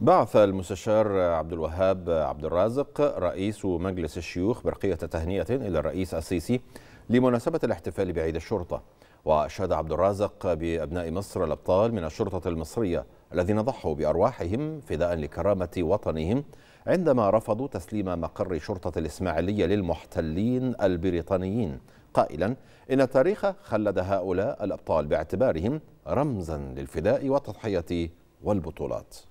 بعث المستشار عبد الوهاب عبد الرازق رئيس مجلس الشيوخ برقية تهنئة إلى الرئيس السيسي لمناسبة الاحتفال بعيد الشرطة وأشاد عبد الرازق بأبناء مصر الأبطال من الشرطة المصرية الذين ضحوا بأرواحهم فداء لكرامة وطنهم عندما رفضوا تسليم مقر شرطة الإسماعيلية للمحتلين البريطانيين قائلا إن التاريخ خلد هؤلاء الأبطال باعتبارهم رمزا للفداء والتضحية والبطولات